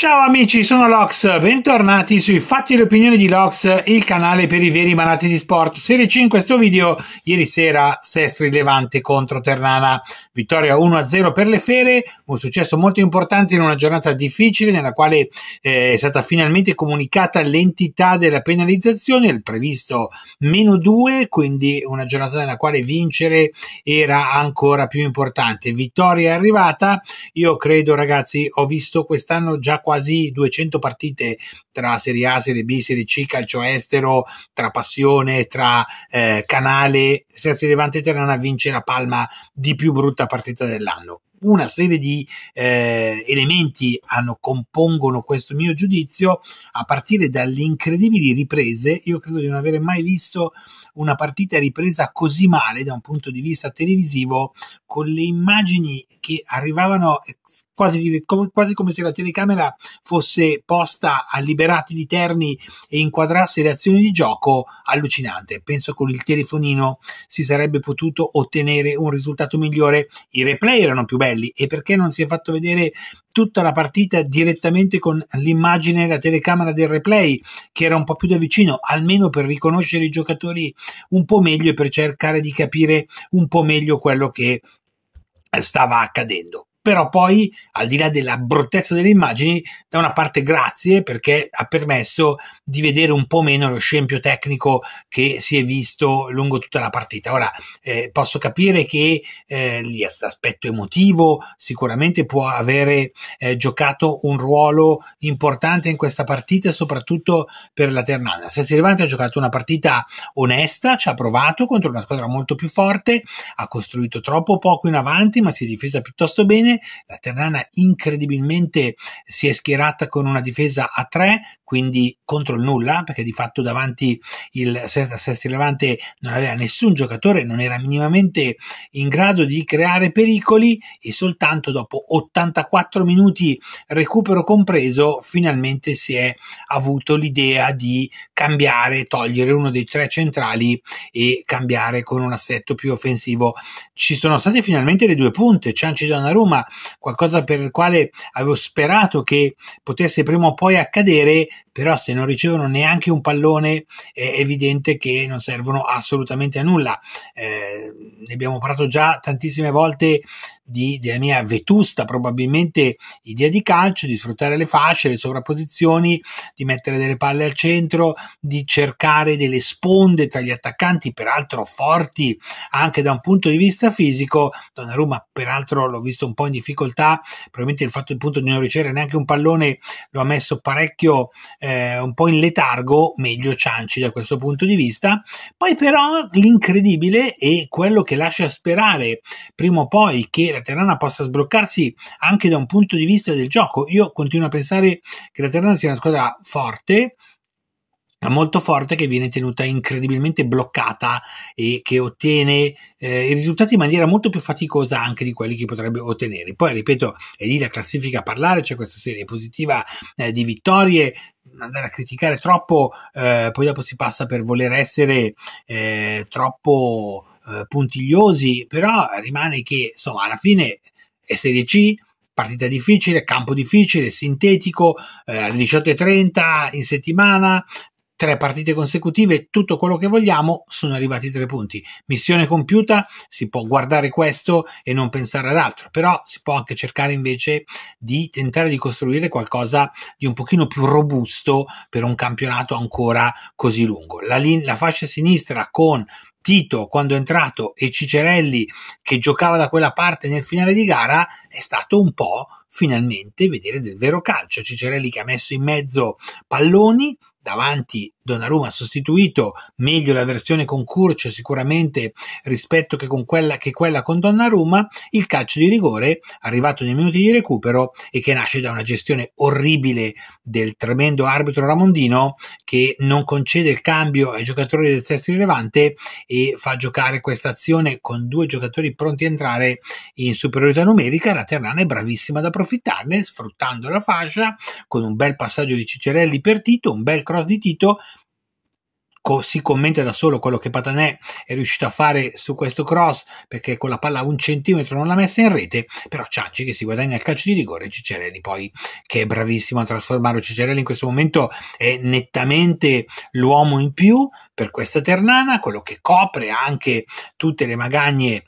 Ciao amici, sono Lox, bentornati sui Fatti e le opinioni di Lox, il canale per i veri malati di sport. Serie C in questo video, ieri sera Sestri Levante contro Ternana, vittoria 1-0 per le Fere, un successo molto importante in una giornata difficile nella quale eh, è stata finalmente comunicata l'entità della penalizzazione, il previsto meno 2, quindi una giornata nella quale vincere era ancora più importante. Vittoria è arrivata, io credo ragazzi, ho visto quest'anno già quasi 200 partite tra Serie A, Serie B, Serie C, calcio estero, tra Passione, tra eh, Canale, si Levante Terrana vince la palma di più brutta partita dell'anno una serie di eh, elementi hanno, compongono questo mio giudizio, a partire dalle incredibili riprese. Io credo di non avere mai visto una partita ripresa così male da un punto di vista televisivo, con le immagini che arrivavano eh, quasi come, quasi come se la telecamera fosse posta a liberati di Terni e inquadrasse le azioni di gioco, allucinante. Penso con il telefonino si sarebbe potuto ottenere un risultato migliore. I replay erano più belli Morelli e perché non si è fatto vedere tutta la partita direttamente con l'immagine e la telecamera del replay che era un po' più da vicino, almeno per riconoscere i giocatori un po' meglio e per cercare di capire un po' meglio quello che stava accadendo però poi al di là della bruttezza delle immagini da una parte grazie perché ha permesso di vedere un po' meno lo scempio tecnico che si è visto lungo tutta la partita ora eh, posso capire che eh, l'aspetto emotivo sicuramente può avere eh, giocato un ruolo importante in questa partita soprattutto per la Ternana Sassi Levante ha giocato una partita onesta ci ha provato contro una squadra molto più forte ha costruito troppo poco in avanti ma si è difesa piuttosto bene la Ternana incredibilmente si è schierata con una difesa a 3, quindi contro il nulla, perché di fatto davanti il Sesti Levante non aveva nessun giocatore, non era minimamente in grado di creare pericoli e soltanto dopo 84 minuti recupero compreso finalmente si è avuto l'idea di cambiare, togliere uno dei tre centrali e cambiare con un assetto più offensivo. Ci sono state finalmente le due punte, Cianci Donnarumma insomma qualcosa per il quale avevo sperato che potesse prima o poi accadere, però se non ricevono neanche un pallone è evidente che non servono assolutamente a nulla. Eh, ne abbiamo parlato già tantissime volte di, della mia vetusta probabilmente idea di calcio, di sfruttare le fasce, le sovrapposizioni, di mettere delle palle al centro, di cercare delle sponde tra gli attaccanti, peraltro forti anche da un punto di vista fisico. Donnarumma, peraltro, l'ho visto un po' in difficoltà, probabilmente il fatto appunto, di non ricevere neanche un pallone lo ha messo parecchio eh, un po' in letargo, meglio Cianci da questo punto di vista. Poi però l'incredibile e quello che lascia sperare prima o poi che la la Terrana possa sbloccarsi anche da un punto di vista del gioco. Io continuo a pensare che la Terrana sia una squadra forte, molto forte che viene tenuta incredibilmente bloccata e che ottiene eh, i risultati in maniera molto più faticosa anche di quelli che potrebbe ottenere. Poi, ripeto, è lì la classifica a parlare, c'è questa serie positiva eh, di vittorie, andare a criticare troppo, eh, poi dopo si passa per voler essere eh, troppo eh, puntigliosi, però rimane che insomma alla fine è Serie C, partita difficile, campo difficile, sintetico, eh, alle 18.30 in settimana, tre partite consecutive, tutto quello che vogliamo, sono arrivati tre punti. Missione compiuta, si può guardare questo e non pensare ad altro, però si può anche cercare invece di tentare di costruire qualcosa di un pochino più robusto per un campionato ancora così lungo. La, la fascia sinistra con Tito quando è entrato e Cicerelli che giocava da quella parte nel finale di gara è stato un po' finalmente vedere del vero calcio. Cicerelli che ha messo in mezzo palloni davanti Donnarumma ha sostituito meglio la versione con Curcio sicuramente rispetto che, con quella, che quella con Donnarumma, il calcio di rigore arrivato nei minuti di recupero e che nasce da una gestione orribile del tremendo arbitro Ramondino che non concede il cambio ai giocatori del sesto rilevante e fa giocare questa azione con due giocatori pronti a entrare in superiorità numerica. La Terrana è bravissima ad approfittarne, sfruttando la fascia con un bel passaggio di Cicerelli per Tito, un bel cross di Tito co- si commenta da solo quello che Patanè è riuscito a fare su questo cross perché con la palla a un centimetro non l'ha messa in rete, però Ciacci che si guadagna il calcio di rigore, Cicerelli poi che è bravissimo a trasformarlo, Cicerelli in questo momento è nettamente l'uomo in più per questa ternana, quello che copre anche tutte le magagne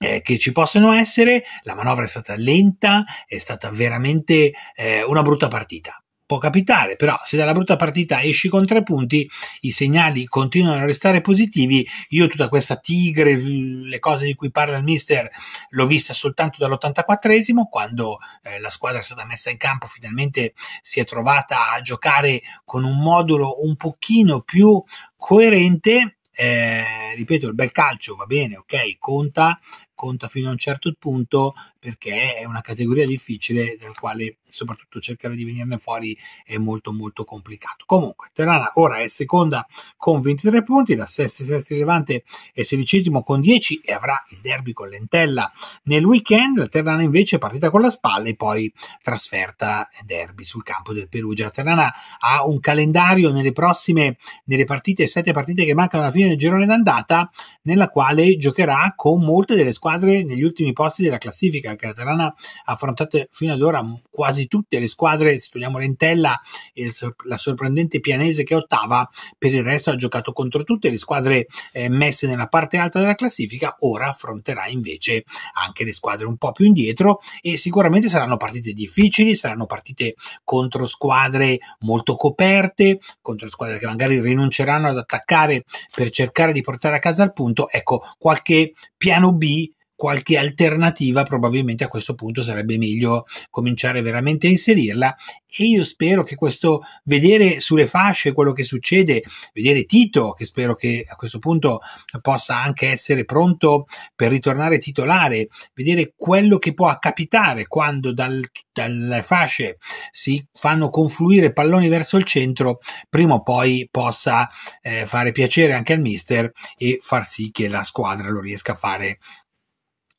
eh, che ci possono essere, la manovra è stata lenta, è stata veramente eh, una brutta partita può capitare, però se dalla brutta partita esci con tre punti, i segnali continuano a restare positivi, io tutta questa tigre, le cose di cui parla il mister, l'ho vista soltanto dall'84esimo, quando eh, la squadra è stata messa in campo, finalmente si è trovata a giocare con un modulo un pochino più coerente eh, ripeto, il bel calcio va bene, ok, conta, conta fino a un certo punto perché è una categoria difficile dal quale soprattutto cercare di venirne fuori è molto molto complicato. Comunque Terana ora è seconda con 23 punti, la sesta e sesta rilevante è sedicesimo con 10 e avrà il derby con Lentella nel weekend, la Terana invece è partita con la spalla e poi trasferta derby sul campo del Perugia. La Terana ha un calendario nelle prossime nelle partite, sette partite che mancano alla fine del girone d'andata nella quale giocherà con molte delle squadre squadre negli ultimi posti della classifica. Il Caterana ha affrontato fino ad ora quasi tutte le squadre, se togliamo Rentella e la sorprendente Pianese che è ottava, per il resto ha giocato contro tutte le squadre eh, messe nella parte alta della classifica, ora affronterà invece anche le squadre un po' più indietro e sicuramente saranno partite difficili, saranno partite contro squadre molto coperte, contro squadre che magari rinunceranno ad attaccare per cercare di portare a casa il punto, ecco qualche piano B qualche alternativa probabilmente a questo punto sarebbe meglio cominciare veramente a inserirla e io spero che questo vedere sulle fasce quello che succede, vedere Tito che spero che a questo punto possa anche essere pronto per ritornare titolare, vedere quello che può accapitare quando dal, dalle fasce si fanno confluire palloni verso il centro, prima o poi possa eh, fare piacere anche al mister e far sì che la squadra lo riesca a fare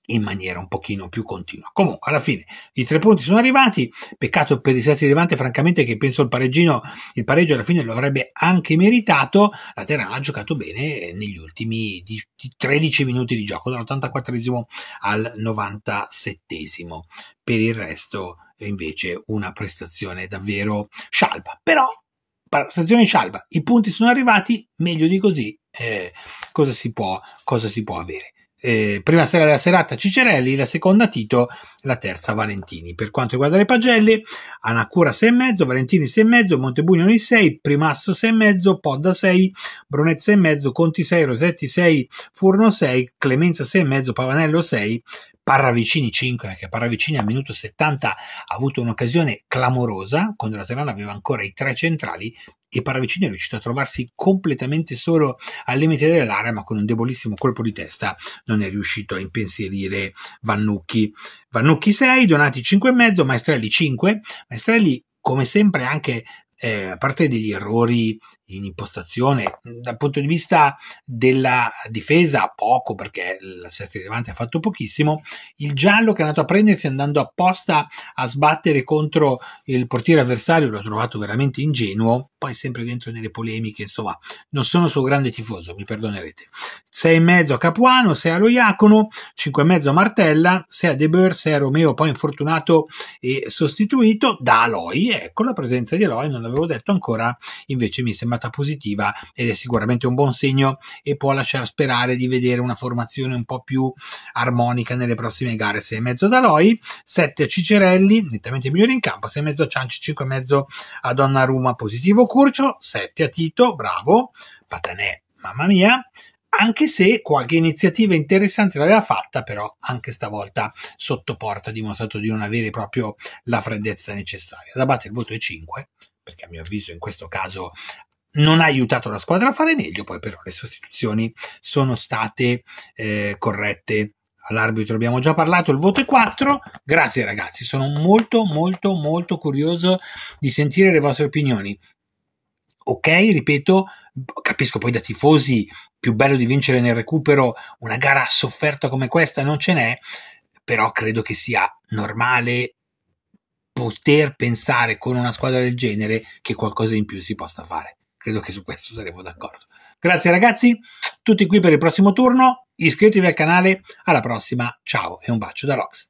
in maniera un pochino più continua. Comunque, alla fine i tre punti sono arrivati. Peccato per i sessi di Levante, francamente, che penso il, il pareggio alla fine lo avrebbe anche meritato. La Terran ha giocato bene eh, negli ultimi 13 minuti di gioco, dall'84 al 97. Per il resto, eh, invece, una prestazione davvero scialba. Però, prestazione scialba, i punti sono arrivati, meglio di così. Eh, cosa, si può, cosa si può avere? eh, prima sera della serata Cicerelli, la seconda Tito, la terza Valentini. Per quanto riguarda le pagelle, Anacura 6,5, Valentini 6,5, Montebugno 6, Primasso 6,5, Podda 6, Brunezza 6,5, Conti 6, Rosetti 6, Furno 6, Clemenza 6,5, Pavanello 6, Parravicini 5, anche Parravicini al minuto 70 ha avuto un'occasione clamorosa, quando la Terana aveva ancora i tre centrali e Paravicini è riuscito a trovarsi completamente solo al limite dell'area, ma con un debolissimo colpo di testa non è riuscito a impensierire Vannucchi. Vannucchi 6, Donati 5,5, Maestrelli 5, Maestrelli come sempre anche eh, a parte degli errori in impostazione. Dal punto di vista della difesa, poco perché la sesta rilevante ha fatto pochissimo. Il giallo che è andato a prendersi andando apposta a sbattere contro il portiere avversario l'ho trovato veramente ingenuo. Poi sempre dentro nelle polemiche, insomma, non sono suo grande tifoso, mi perdonerete. e mezzo a Capuano, 6 a Loiacono, 5,5 a Martella, 6 a De Boer, 6 a Romeo, poi infortunato e sostituito da Aloy Ecco la presenza di Aloy non l'avevo detto ancora, invece mi sembra giornata positiva ed è sicuramente un buon segno e può lasciare sperare di vedere una formazione un po' più armonica nelle prossime gare. mezzo 6,5 Daloi, 7 a Cicerelli, nettamente migliore in campo, mezzo a Cianci, 5 e mezzo a Donnarumma, positivo Curcio, 7 a Tito, bravo, Patanè, mamma mia, anche se qualche iniziativa interessante l'aveva fatta, però anche stavolta sotto porta ha dimostrato di non avere proprio la freddezza necessaria. Da battere il voto è 5, perché a mio avviso in questo caso non ha aiutato la squadra a fare meglio, poi però le sostituzioni sono state eh, corrette. All'arbitro abbiamo già parlato, il voto è 4. Grazie ragazzi, sono molto molto molto curioso di sentire le vostre opinioni. Ok, ripeto, capisco poi da tifosi più bello di vincere nel recupero una gara sofferta come questa non ce n'è, però credo che sia normale poter pensare con una squadra del genere che qualcosa in più si possa fare. Credo che su questo saremo d'accordo. Grazie ragazzi, tutti qui per il prossimo turno, iscrivetevi al canale, alla prossima, ciao e un bacio da Rox.